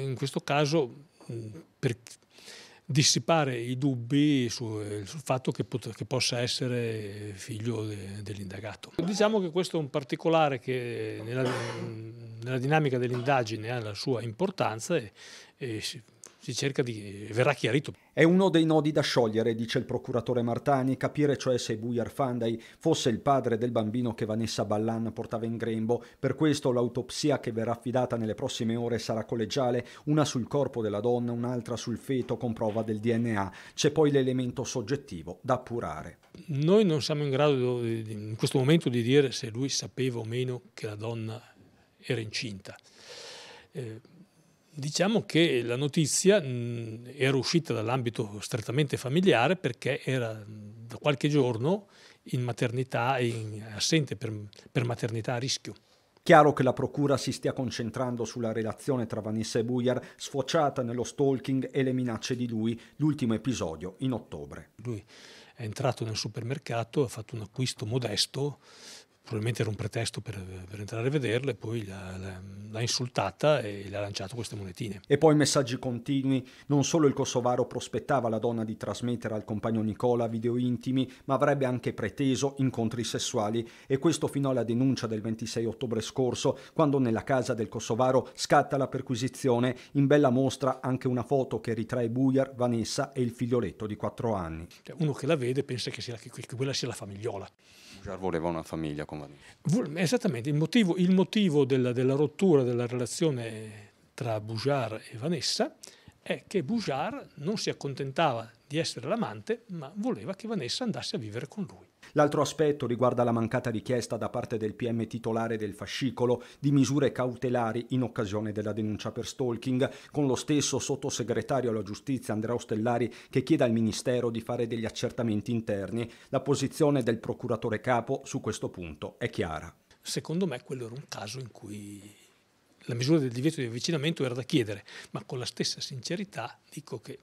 In questo caso, per dissipare i dubbi sul fatto che, che possa essere figlio de dell'indagato. Diciamo che questo è un particolare che nella, nella dinamica dell'indagine ha la sua importanza e, e si, si cerca di... verrà chiarito. È uno dei nodi da sciogliere, dice il procuratore Martani, capire cioè se Buyar Fandai fosse il padre del bambino che Vanessa Ballan portava in grembo. Per questo l'autopsia che verrà affidata nelle prossime ore sarà collegiale, una sul corpo della donna, un'altra sul feto con prova del DNA. C'è poi l'elemento soggettivo da appurare. Noi non siamo in grado in questo momento di dire se lui sapeva o meno che la donna era incinta. Eh, Diciamo che la notizia mh, mm, era uscita dall'ambito strettamente familiare perché era mm, da qualche giorno in maternità e in, assente per, per maternità a rischio. Chiaro che la procura si stia concentrando sulla relazione tra Vanessa e Bujar, sfociata nello stalking e le minacce di lui, l'ultimo episodio in ottobre. Lui è entrato nel supermercato, ha fatto un acquisto modesto, probabilmente era un pretesto per, per entrare a vederla e poi la, la, l'ha insultata e le ha lanciato queste monetine. E poi messaggi continui, non solo il kosovaro prospettava la donna di trasmettere al compagno Nicola video intimi, ma avrebbe anche preteso incontri sessuali e questo fino alla denuncia del 26 ottobre scorso, quando nella casa del kosovaro scatta la perquisizione, in bella mostra anche una foto che ritrae Bujar, Vanessa e il figlioletto di 4 anni. Cioè, uno che la vede pensa che, sia, che quella sia la famigliola. Bujar voleva una famiglia con Vanessa. Esattamente, il motivo, il motivo della, della rottura paura della relazione tra Bujar e Vanessa è che Bujar non si accontentava di essere l'amante, ma voleva che Vanessa andasse a vivere con lui. L'altro aspetto riguarda la mancata richiesta da parte del PM titolare del fascicolo di misure cautelari in occasione della denuncia per stalking, con lo stesso sottosegretario alla giustizia Andrea Ostellari che chiede al Ministero di fare degli accertamenti interni. La posizione del procuratore capo su questo punto è chiara. Secondo me quello era un caso in cui la misura del divieto di avvicinamento era da chiedere, ma con la stessa sincerità dico che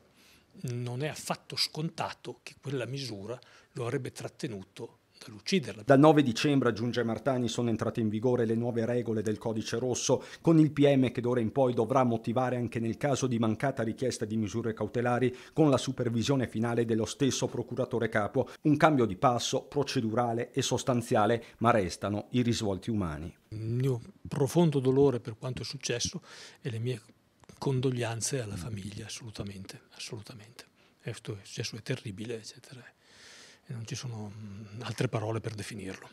non è affatto scontato che quella misura lo avrebbe trattenuto dall'ucciderla. Dal 9 dicembre, aggiunge Martani, sono entrate in vigore le nuove regole del codice rosso, con il PM che d'ora in poi dovrà motivare anche nel caso di mancata richiesta di misure cautelari con la supervisione finale dello stesso procuratore capo. Un cambio di passo procedurale e sostanziale, ma restano i risvolti umani. Il mm, mio profondo dolore per quanto è successo e le mie condoglianze alla famiglia, assolutamente, assolutamente. successo, è terribile, eccetera non ci sono mm, altre parole per definirlo.